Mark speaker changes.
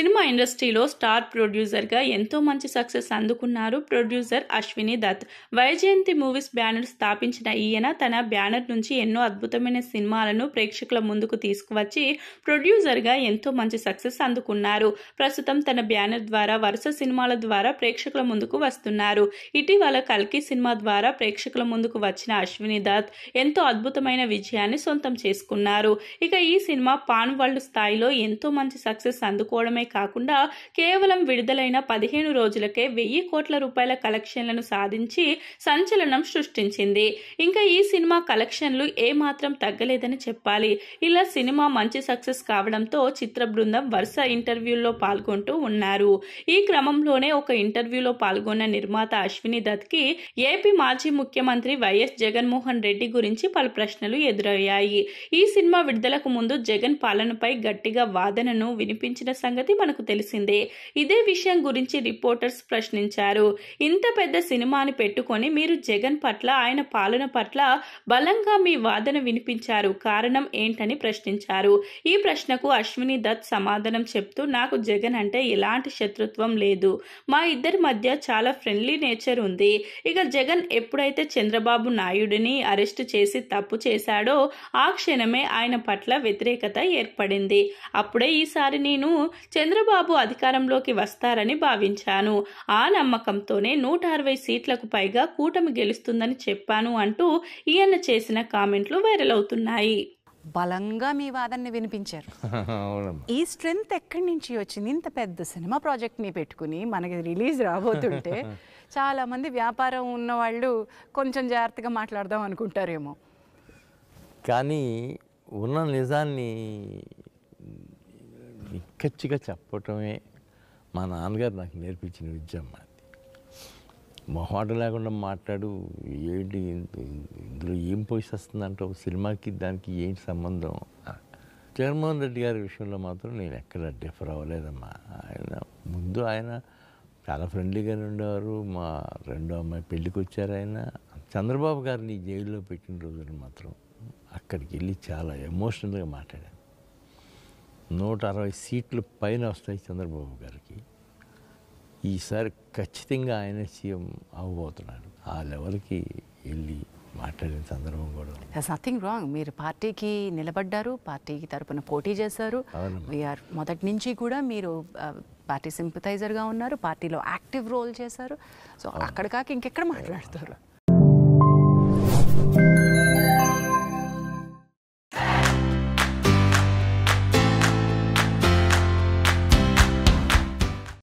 Speaker 1: cinema ఇండస్ట్రీలో star ప్రొడ్యూసర్గా ఎంతో మంచి సక్సెస్ అందుకున్నారు producer Ashwini Dutt Vyjayanthi movies banner స్థాపించిన ఈయన తన బ్యానర్ నుంచి ఎన్నో అద్భుతమైన సినిమాలను ప్రేక్షకుల ముందుకు తీసుకువచ్చి ప్రొడ్యూసర్గా ఎంతో మంచి సక్సెస్ అందుకున్నారు ప్రస్తుతం తన బ్యానర్ ద్వారా వరుస సినిమాల ద్వారా ప్రేక్షకుల ముందుకు వస్తున్నారు ఇటీవల కల్కి సినిమా ద్వారా ప్రేక్షకుల ముందుకు వచ్చిన అశ్విని దత్ ఎంతో అద్భుతమైన విజయాన్ని సొంతం చేసుకున్నారు ఇక ఈ సినిమా పాన్ వరల్డ్ స్థాయిలో ఎంతో మంచి సక్సెస్ అందుకోవడమే కాకుండా కేవలం విడుదలైన పదిహేను రోజులకే వెయ్యి కోట్ల రూపాయల కలెక్షన్లను సాధించి సంచలనం సృష్టించింది ఇంకా ఈ సినిమా కలెక్షన్లు ఏమాత్రం తగ్గలేదని చెప్పాలి ఇలా సినిమా మంచి సక్సెస్ కావడంతో చిత్ర బృందం వరుస ఇంటర్వ్యూల్లో పాల్గొంటూ ఉన్నారు ఈ క్రమంలోనే ఒక ఇంటర్వ్యూలో పాల్గొన్న నిర్మాత అశ్విని దత్కి ఏపీ మాజీ ముఖ్యమంత్రి వైఎస్ జగన్మోహన్ రెడ్డి గురించి పలు ప్రశ్నలు ఎదురయ్యాయి ఈ సినిమా విడుదలకు ముందు జగన్ పాలనపై గట్టిగా వాదనను వినిపించిన సంగతి సంగతి మనకు తెలిసిందే ఇదే విషయం గురించి రిపోర్టర్స్ ప్రశ్నించారు ఇంత పెద్ద సినిమాని పెట్టుకొని మీరు జగన్ పట్ల ఆయన పాలన పట్ల బలంగా మీ వాదన వినిపించారు కారణం ఏంటని ప్రశ్నించారు ఈ ప్రశ్నకు అశ్విని దత్ సమాధానం చెప్తూ నాకు జగన్ అంటే ఎలాంటి శత్రుత్వం లేదు మా ఇద్దరి మధ్య చాలా ఫ్రెండ్లీ నేచర్ ఉంది ఇక జగన్ ఎప్పుడైతే చంద్రబాబు నాయుడిని అరెస్టు చేసి తప్పు చేశాడో ఆ క్షణమే ఆయన పట్ల వ్యతిరేకత ఏర్పడింది అప్పుడే ఈసారి నేను చంద్రబాబు అధికారంలోకి వస్తారని భావించాను ఆ నమ్మకంతోనే నూట అరవై సీట్లకు పైగా కూటమి గెలుస్తుందని చెప్పాను అంటూ ఈయన చేసిన కామెంట్లు వైరల్ అవుతున్నాయి
Speaker 2: బలంగా మీ వాదనని వినిపించారు ఈ స్ట్రెంగ్త్ ఎక్కడి నుంచి వచ్చింది ఇంత పెద్ద సినిమా ప్రాజెక్ట్ని పెట్టుకుని మనకి రిలీజ్ రాబోతుంటే చాలామంది వ్యాపారం ఉన్నవాళ్ళు కొంచెం జాగ్రత్తగా మాట్లాడదాం అనుకుంటారేమో
Speaker 3: కానీ ఉన్న నిజాన్ని నిక్కచ్చిగా చెప్పటమే మా నాన్నగారు నాకు నేర్పించిన విద్య అమ్మాది అది మొహాట లేకుండా మాట్లాడు ఏంటి ఇందులో ఏం పోయిస్ వస్తుందంటే సినిమాకి దానికి ఏంటి సంబంధం జగన్మోహన్ రెడ్డి గారి విషయంలో మాత్రం నేను ఎక్కడ డిఫర్ అవ్వలేదమ్మా ఆయన ముందు ఆయన చాలా ఫ్రెండ్లీగానే ఉండేవారు మా రెండో అమ్మాయి పెళ్ళికి వచ్చారు ఆయన చంద్రబాబు గారిని జైల్లో పెట్టిన రోజున మాత్రం అక్కడికి వెళ్ళి చాలా ఎమోషనల్గా మాట్లాడాను నూట అరవై సీట్లు పైన వస్తాయి చంద్రబాబు గారికి ఈసారి ఖచ్చితంగా ఆయన సీఎం అవ్వబోతున్నాడు ఆ లెవెల్కి వెళ్ళి మాట్లాడిన సందర్భం కూడా
Speaker 2: నథింగ్ రాంగ్ మీరు పార్టీకి నిలబడ్డారు పార్టీకి తరపున పోటీ చేశారు వీఆర్ మొదటి నుంచి కూడా మీరు పార్టీ సింపథైజర్గా ఉన్నారు పార్టీలో యాక్టివ్ రోల్ చేశారు సో అక్కడ కాక ఇంకెక్కడ మాట్లాడతారు